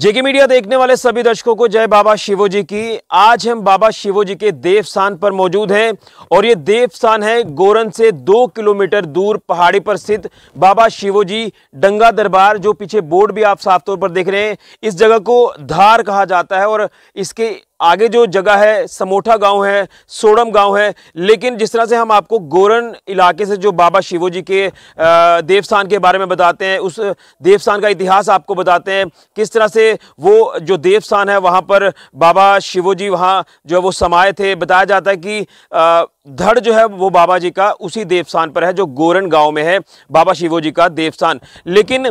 जेके media देखने वाले सभी दर्शकों को जय बाबा शिवोजी की आज हम बाबा शिवोजी के देवस्थान पर मौजूद हैं और ये देवस्थान है गोरन से दो किलोमीटर दूर पहाड़ी पर स्थित बाबा शिवोजी डंगा दरबार जो पीछे बोर्ड भी आप साफ तौर पर देख रहे हैं इस जगह को धार कहा जाता है और इसके आगे जो जगह है समोठा गांव है सोड़म गांव है लेकिन जिस तरह से हम आपको गोरन इलाके से जो बाबा शिवो जी के देवस्थान के बारे में बताते हैं उस देवस्थान का इतिहास आपको बताते हैं किस तरह से वो जो देवस्थान है वहाँ पर बाबा शिवो जी वहाँ जो है वो समाये थे बताया जाता है कि धड़ जो है वो बाबा जी का उसी देवस्थान पर है जो गोरन गाँव में है बाबा शिवो जी का देवस्थान लेकिन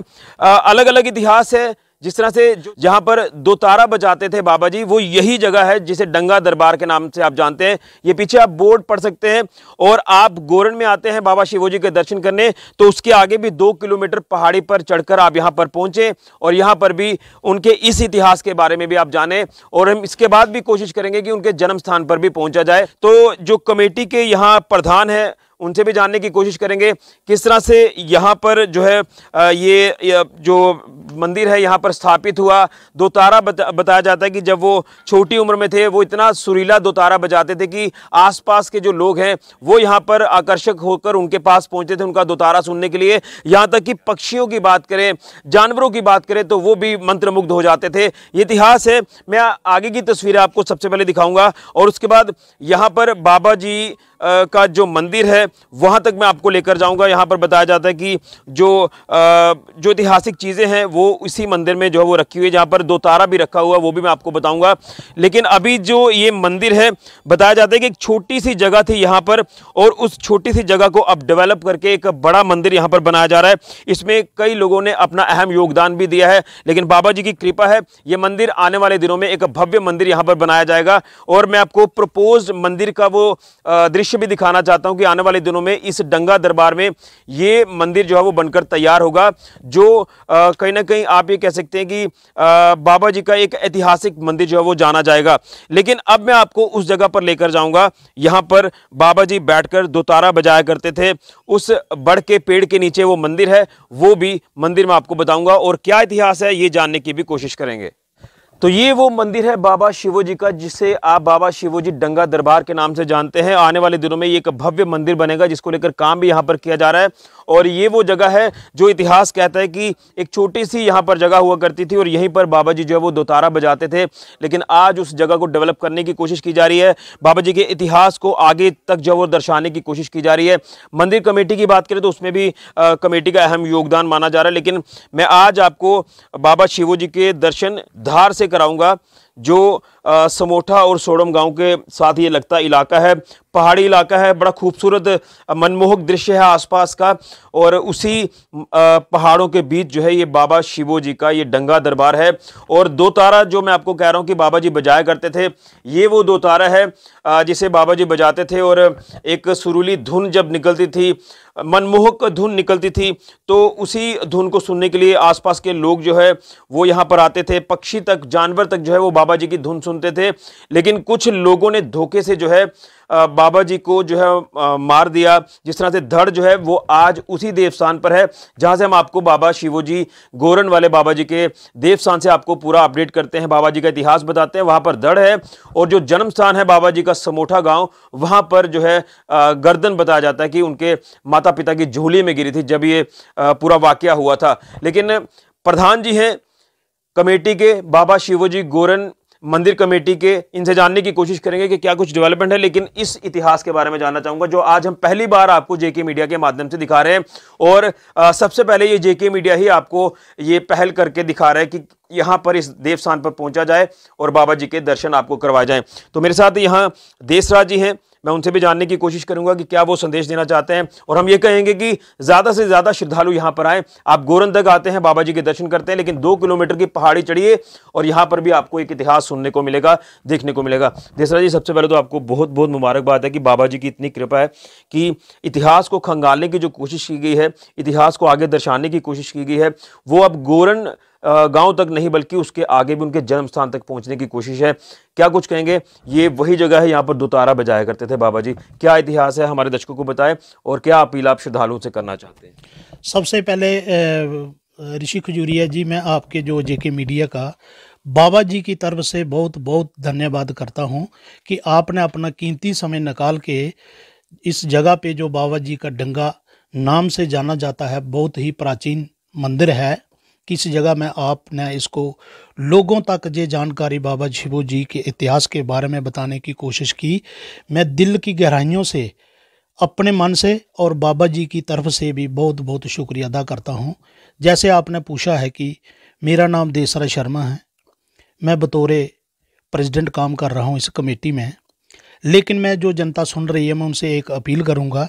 अलग अलग इतिहास है जिस तरह से जहाँ पर दो तारा बजाते थे बाबा जी वो यही जगह है जिसे डंगा दरबार के नाम से आप जानते हैं ये पीछे आप बोर्ड पढ़ सकते हैं और आप गोरन में आते हैं बाबा शिवोजी के दर्शन करने तो उसके आगे भी दो किलोमीटर पहाड़ी पर चढ़कर आप यहाँ पर पहुंचे और यहाँ पर भी उनके इस इतिहास के बारे में भी आप जाने और हम इसके बाद भी कोशिश करेंगे कि उनके जन्म स्थान पर भी पहुँचा जाए तो जो कमेटी के यहाँ प्रधान है उनसे भी जानने की कोशिश करेंगे किस तरह से यहाँ पर जो है ये जो मंदिर है यहाँ पर स्थापित हुआ दो तारा बता, बताया जाता है कि जब वो छोटी उम्र में थे वो इतना सुरीला दो तारा बजाते थे कि आसपास के जो लोग हैं वो यहाँ पर आकर्षक होकर उनके पास पहुँचते थे उनका दो तारा सुनने के लिए यहाँ तक कि पक्षियों की बात करें जानवरों की बात करें तो वो भी मंत्रमुग्ध हो जाते थे ये इतिहास है मैं आगे की तस्वीरें आपको सबसे पहले दिखाऊंगा और उसके बाद यहाँ पर बाबा जी का जो मंदिर है वहाँ तक मैं आपको लेकर जाऊँगा यहाँ पर बताया जाता है कि जो जो ऐतिहासिक चीज़ें हैं वो इसी मंदिर में जो है वो रखी हुई है जहाँ पर दो तारा भी रखा हुआ वो भी मैं आपको बताऊँगा लेकिन अभी जो ये मंदिर है बताया जाता है कि एक छोटी सी जगह थी यहाँ पर और उस छोटी सी जगह को अब डेवलप करके एक बड़ा मंदिर यहाँ पर बनाया जा रहा है इसमें कई लोगों ने अपना अहम योगदान भी दिया है लेकिन बाबा जी की कृपा है ये मंदिर आने वाले दिनों में एक भव्य मंदिर यहाँ पर बनाया जाएगा और मैं आपको प्रपोज मंदिर का वो दृश्य दृश्य भी दिखाना चाहता हूँ कि आने वाले दिनों में इस डंगा दरबार में ये मंदिर जो है वो बनकर तैयार होगा जो कहीं ना कहीं आप ये कह सकते हैं कि आ, बाबा जी का एक ऐतिहासिक मंदिर जो है वो जाना जाएगा लेकिन अब मैं आपको उस जगह पर लेकर जाऊँगा यहाँ पर बाबा जी बैठकर दोतारा बजाया करते थे उस बड़ के पेड़ के नीचे वो मंदिर है वो भी मंदिर में आपको बताऊँगा और क्या इतिहास है ये जानने की भी कोशिश करेंगे तो ये वो मंदिर है बाबा शिवोजी का जिसे आप बाबा शिवोजी डंगा दरबार के नाम से जानते हैं आने वाले दिनों में ये एक भव्य मंदिर बनेगा जिसको लेकर काम भी यहाँ पर किया जा रहा है और ये वो जगह है जो इतिहास कहता है कि एक छोटी सी यहाँ पर जगह हुआ करती थी और यहीं पर बाबा जी जो है वो दोतारा बजाते थे लेकिन आज उस जगह को डेवलप करने की कोशिश की जा रही है बाबा जी के इतिहास को आगे तक जो वो दर्शाने की कोशिश की जा रही है मंदिर कमेटी की बात करें तो उसमें भी आ, कमेटी का अहम योगदान माना जा रहा है लेकिन मैं आज आपको बाबा शिवो जी के दर्शन धार से कराऊंगा जो आ, समोठा और सोडम गांव के साथ ये लगता इलाका है पहाड़ी इलाका है बड़ा खूबसूरत मनमोहक दृश्य है आसपास का और उसी पहाड़ों के बीच जो है ये बाबा शिवो जी का ये डंगा दरबार है और दो तारा जो मैं आपको कह रहा हूँ कि बाबा जी बजाया करते थे ये वो दो तारा है जिसे बाबा जी बजाते थे और एक सुरूली धुन जब निकलती थी मनमोहक धुन निकलती थी तो उसी धुन को सुनने के लिए आसपास के लोग जो है वो यहाँ पर आते थे पक्षी तक जानवर तक जो है वो बाबा जी की धुन सुनते थे लेकिन कुछ लोगों ने धोखे से जो है बाबा जी को जो है मार दिया जिस तरह से धड़ जो है वो आज उसी देवस्थान पर है जहाँ से हम आपको बाबा शिवोजी गोरन वाले बाबा जी के देवस्थान से आपको पूरा अपडेट करते हैं बाबा जी का इतिहास बताते हैं वहाँ पर धड़ है और जो जन्म स्थान है बाबा जी का समोठा गाँव वहाँ पर जो है गर्दन बताया जाता है कि उनके माता पिता की झोली में गिरी थी जब ये पूरा वाक्य हुआ था लेकिन प्रधान जी हैं कमेटी के बाबा शिवोजी गोरन मंदिर कमेटी के इनसे जानने की कोशिश करेंगे कि क्या कुछ डेवलपमेंट है लेकिन इस इतिहास के बारे में जानना चाहूंगा जो आज हम पहली बार आपको जेके मीडिया के माध्यम से दिखा रहे हैं और आ, सबसे पहले ये जेके मीडिया ही आपको ये पहल करके दिखा रहा है कि यहाँ पर इस देवस्थान पर पहुंचा जाए और बाबा जी के दर्शन आपको करवाए जाए तो मेरे साथ यहाँ देशराज जी हैं मैं उनसे भी जानने की कोशिश करूंगा कि क्या वो संदेश देना चाहते हैं और हम ये कहेंगे कि ज़्यादा से ज़्यादा श्रद्धालु यहाँ पर आएँ आप गोरन तक आते हैं बाबा जी के दर्शन करते हैं लेकिन दो किलोमीटर की पहाड़ी चढ़िए और यहाँ पर भी आपको एक इतिहास सुनने को मिलेगा देखने को मिलेगा देसरा जी सबसे पहले तो आपको बहुत बहुत मुबारकबाद है कि बाबा जी की इतनी कृपा है कि इतिहास को खंगालने की जो कोशिश की गई है इतिहास को आगे दर्शाने की कोशिश की गई है वो अब गोरन गांव तक नहीं बल्कि उसके आगे भी उनके जन्म स्थान तक पहुंचने की कोशिश है क्या कुछ कहेंगे ये वही जगह है यहाँ पर दोतारा बजाया करते थे बाबा जी क्या इतिहास है हमारे दर्शकों को बताएं और क्या अपील आप श्रद्धालुओं से करना चाहते हैं सबसे पहले ऋषि खजूरिया जी मैं आपके जो जे मीडिया का बाबा जी की तरफ से बहुत बहुत धन्यवाद करता हूँ कि आपने अपना कीमती समय निकाल के इस जगह पे जो बाबा जी का डंगा नाम से जाना जाता है बहुत ही प्राचीन मंदिर है किस जगह में आपने इसको लोगों तक ये जानकारी बाबा शिवो जी के इतिहास के बारे में बताने की कोशिश की मैं दिल की गहराइयों से अपने मन से और बाबा जी की तरफ से भी बहुत बहुत शुक्रिया अदा करता हूँ जैसे आपने पूछा है कि मेरा नाम देसरा शर्मा है मैं बतौरे प्रेसिडेंट काम कर रहा हूँ इस कमेटी में लेकिन मैं जो जनता सुन रही है मैं उनसे एक अपील करूँगा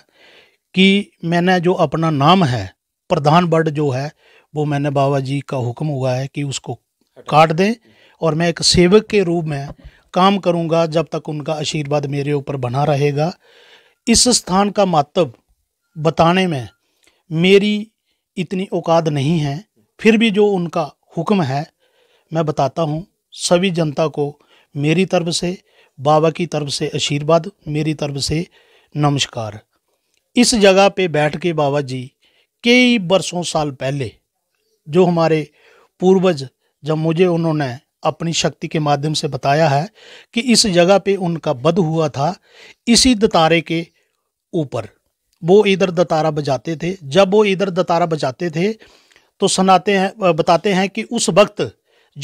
कि मैंने जो अपना नाम है प्रधान बर्ड जो है वो मैंने बाबा जी का हुक्म हुआ है कि उसको काट दें और मैं एक सेवक के रूप में काम करूंगा जब तक उनका आशीर्वाद मेरे ऊपर बना रहेगा इस स्थान का महत्व बताने में मेरी इतनी औकात नहीं है फिर भी जो उनका हुक्म है मैं बताता हूँ सभी जनता को मेरी तरफ से बाबा की तरफ से आशीर्वाद मेरी तरफ से नमस्कार इस जगह पे बैठ के बाबा जी कई बरसों साल पहले जो हमारे पूर्वज जब मुझे उन्होंने अपनी शक्ति के माध्यम से बताया है कि इस जगह पे उनका बध हुआ था इसी दतारे के ऊपर वो इधर दतारा बजाते थे जब वो इधर दतारा बजाते थे तो सुनाते हैं बताते हैं कि उस वक्त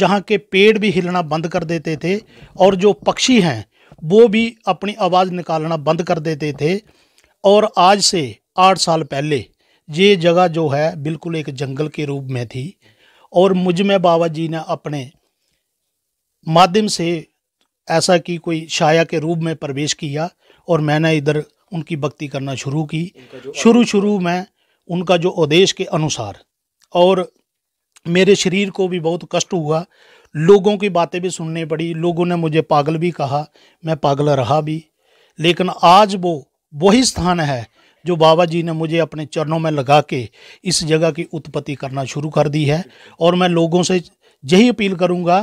जहाँ के पेड़ भी हिलना बंद कर देते थे और जो पक्षी हैं वो भी अपनी आवाज़ निकालना बंद कर देते थे और आज से आठ साल पहले ये जगह जो है बिल्कुल एक जंगल के रूप में थी और मुझ में बाबा जी ने अपने माध्यम से ऐसा कि कोई छाया के रूप में प्रवेश किया और मैंने इधर उनकी भक्ति करना शुरू की शुरू शुरू में उनका जो उद्देश्य के अनुसार और मेरे शरीर को भी बहुत कष्ट हुआ लोगों की बातें भी सुननी पड़ी लोगों ने मुझे पागल भी कहा मैं पागल रहा भी लेकिन आज वो वही स्थान है जो बाबा जी ने मुझे अपने चरणों में लगा के इस जगह की उत्पत्ति करना शुरू कर दी है और मैं लोगों से यही अपील करूंगा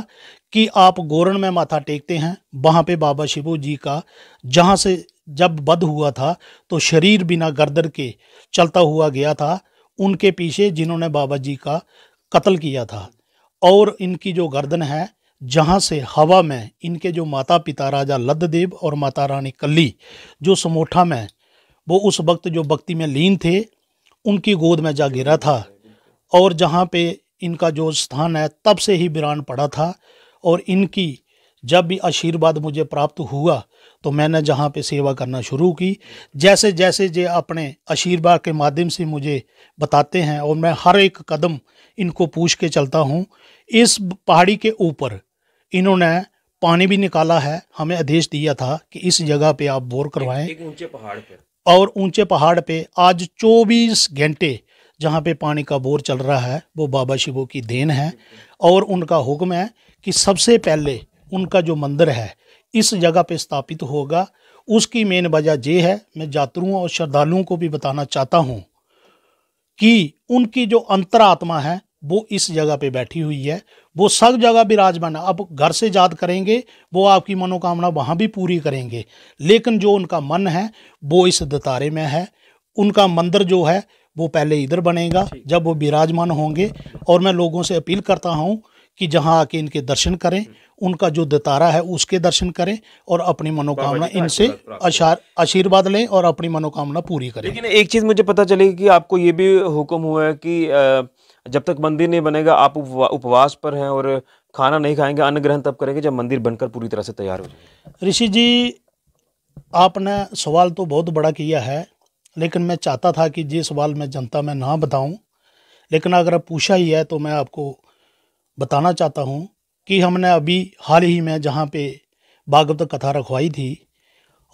कि आप गोरण में माथा टेकते हैं वहाँ पे बाबा शिवो जी का जहाँ से जब बध हुआ था तो शरीर बिना गर्दन के चलता हुआ गया था उनके पीछे जिन्होंने बाबा जी का कत्ल किया था और इनकी जो गर्दन है जहाँ से हवा में इनके जो माता पिता राजा लद्धदेव और माता रानी कल्ली जो समोठा में वो उस वक्त जो भक्ति में लीन थे उनकी गोद में जा गिरा था और जहाँ पे इनका जो स्थान है तब से ही वीरान पड़ा था और इनकी जब भी आशीर्वाद मुझे प्राप्त हुआ तो मैंने जहाँ पे सेवा करना शुरू की जैसे जैसे जे अपने आशीर्वाद के माध्यम से मुझे बताते हैं और मैं हर एक कदम इनको पूछ के चलता हूँ इस पहाड़ी के ऊपर इन्होंने पानी भी निकाला है हमें आदेश दिया था कि इस जगह पे आप बोर करवाएं ऊंचे पहाड़ पर और ऊंचे पहाड़ पे आज 24 घंटे जहाँ पे पानी का बोर चल रहा है वो बाबा शिवो की देन है और उनका हुक्म है कि सबसे पहले उनका जो मंदिर है इस जगह पे स्थापित होगा उसकी मेन वजह यह है मैं जात्रुओं और श्रद्धालुओं को भी बताना चाहता हूँ कि उनकी जो अंतरात्मा है वो इस जगह पे बैठी हुई है वो सब जगह विराजमान अब घर से याद करेंगे वो आपकी मनोकामना वहाँ भी पूरी करेंगे लेकिन जो उनका मन है वो इस दतारे में है उनका मंदिर जो है वो पहले इधर बनेगा जब वो विराजमान होंगे और मैं लोगों से अपील करता हूँ कि जहाँ आके इनके दर्शन करें हम्म। उनका जो दतारा है उसके दर्शन करें और अपनी मनोकामना इनसे आशीर्वाद लें और अपनी मनोकामना पूरी करें लेकिन एक चीज़ मुझे पता चलेगी कि आपको ये भी हुक्म हुआ है कि जब तक मंदिर नहीं बनेगा आप उपवास पर हैं और खाना नहीं खाएंगे अन्न ग्रहण तब करेंगे जब मंदिर बनकर पूरी तरह से तैयार हो जाए ऋषि जी आपने सवाल तो बहुत बड़ा किया है लेकिन मैं चाहता था कि ये सवाल मैं जनता में ना बताऊं लेकिन अगर पूछा ही है तो मैं आपको बताना चाहता हूं कि हमने अभी हाल ही में जहां पे भागवत कथा रखवाई थी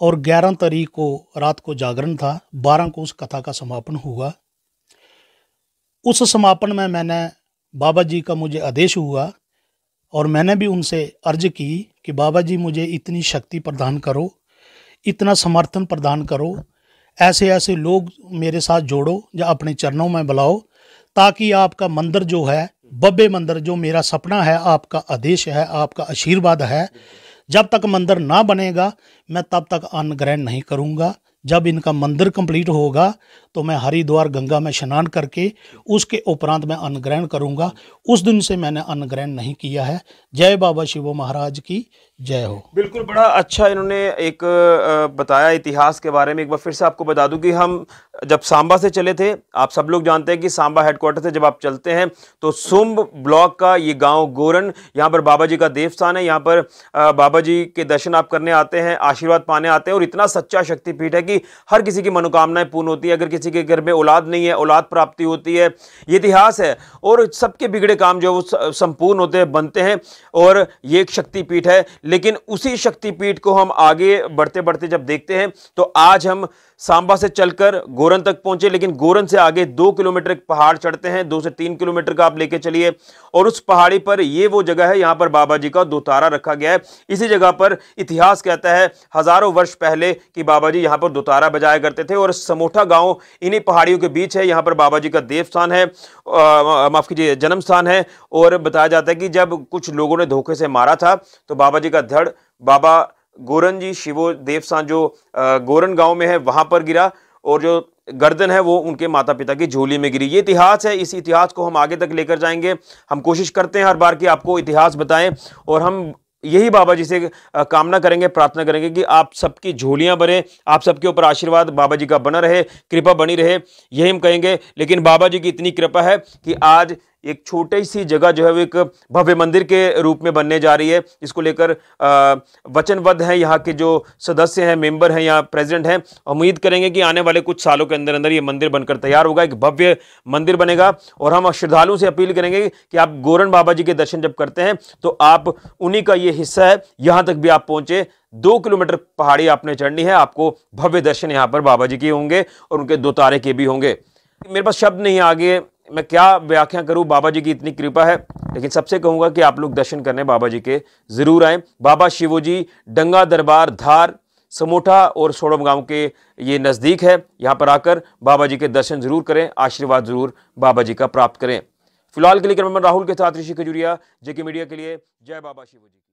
और ग्यारह तारीख को रात को जागरण था बारह को उस कथा का समापन हुआ उस समापन में मैंने बाबा जी का मुझे आदेश हुआ और मैंने भी उनसे अर्ज की कि बाबा जी मुझे इतनी शक्ति प्रदान करो इतना समर्थन प्रदान करो ऐसे ऐसे लोग मेरे साथ जोड़ो या अपने चरणों में बुलाओ ताकि आपका मंदिर जो है बब्बे मंदिर जो मेरा सपना है आपका आदेश है आपका आशीर्वाद है जब तक मंदिर ना बनेगा मैं तब तक अन्न ग्रहण नहीं करूँगा जब इनका मंदिर कंप्लीट होगा तो मैं हरिद्वार गंगा में स्नान करके उसके उपरांत मैं अन्न ग्रहण करूँगा उस दिन से मैंने अन्न ग्रहण नहीं किया है जय बाबा शिव महाराज की जय हो बिल्कुल बड़ा अच्छा इन्होंने एक बताया इतिहास के बारे में एक बार फिर से आपको बता दूं कि हम जब सांबा से चले थे आप सब लोग जानते हैं कि सांबा हेडक्वार्टर से जब आप चलते हैं तो सुम्ब ब्लॉक का ये गांव गोरन यहाँ पर बाबा जी का देवस्थान है यहाँ पर बाबा जी के दर्शन आप करने आते हैं आशीर्वाद पाने आते हैं और इतना सच्चा शक्तिपीठ है कि हर किसी की मनोकामनाएं पूर्ण होती है अगर किसी किसी के घर में औलाद नहीं है औलाद प्राप्ति होती है ये इतिहास है और सबके बिगड़े काम जो वो संपूर्ण होते हैं बनते हैं और ये एक शक्तिपीठ है लेकिन उसी शक्तिपीठ को हम आगे बढ़ते बढ़ते जब देखते हैं तो आज हम सांबा से चलकर गोरन तक पहुंचे लेकिन गोरन से आगे दो किलोमीटर पहाड़ चढ़ते हैं दो से तीन किलोमीटर का आप लेके चलिए और उस पहाड़ी पर ये वो जगह है यहाँ पर बाबा जी का दोतारा रखा गया है इसी जगह पर इतिहास कहता है हज़ारों वर्ष पहले कि बाबा जी यहाँ पर दोतारा बजाया करते थे और समोठा गांव इन्हीं पहाड़ियों के बीच है यहाँ पर बाबा जी का देव स्थान है माफ़ कीजिए जन्म स्थान है और बताया जाता है कि जब कुछ लोगों ने धोखे से मारा था तो बाबा जी का धड़ बाबा गोरन जी शिवो स्थान जो गोरन गाँव में है वहाँ पर गिरा और जो गर्दन है वो उनके माता पिता की झोली में गिरी ये इतिहास है इस इतिहास को हम आगे तक लेकर जाएंगे हम कोशिश करते हैं हर बार कि आपको इतिहास बताएं और हम यही बाबा जी से कामना करेंगे प्रार्थना करेंगे कि आप सबकी झोलियां बने आप सबके ऊपर आशीर्वाद बाबा जी का बना रहे कृपा बनी रहे यही हम कहेंगे लेकिन बाबा जी की इतनी कृपा है कि आज एक छोटी सी जगह जो है वो एक भव्य मंदिर के रूप में बनने जा रही है इसको लेकर वचनबद्ध हैं यहाँ के जो सदस्य हैं मेंबर हैं यहाँ प्रेसिडेंट हैं उम्मीद करेंगे कि आने वाले कुछ सालों के अंदर अंदर ये मंदिर बनकर तैयार होगा एक भव्य मंदिर बनेगा और हम श्रद्धालुओं से अपील करेंगे कि आप गोरन बाबा जी के दर्शन जब करते हैं तो आप उन्हीं का ये हिस्सा है यहाँ तक भी आप पहुँचे दो किलोमीटर पहाड़ी आपने चढ़नी है आपको भव्य दर्शन यहाँ पर बाबा जी के होंगे और उनके दो तारे के भी होंगे मेरे पास शब्द नहीं आगे मैं क्या व्याख्या करूँ बाबा जी की इतनी कृपा है लेकिन सबसे कहूँगा कि आप लोग दर्शन करने बाबा जी के ज़रूर आए बाबा शिवोजी डंगा दरबार धार समोठा और सोड़म गांव के ये नज़दीक है यहाँ पर आकर बाबा जी के दर्शन ज़रूर करें आशीर्वाद ज़रूर बाबा जी का प्राप्त करें फिलहाल के लिए क्रमन राहुल के साथ ऋषि खजूरिया जेके मीडिया के लिए जय बाबा शिवोजी